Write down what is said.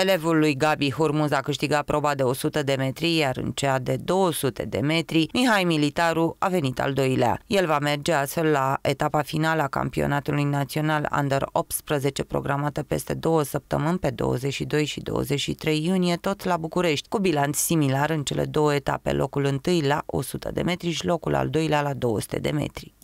Elevul lui Gabi Hurmuz a câștigat proba de 100 de metri, iar în cea de 200 de metri, Mihai Militaru a venit al doilea. El va merge astfel la etapa finală a campionatului național Under-18 programată peste două săptămâni, pe 22 și 23 iunie, tot la București, cu bilanț similar în cele două etape, locul întâi la 100 de metri și locul al doilea la 200 de metri.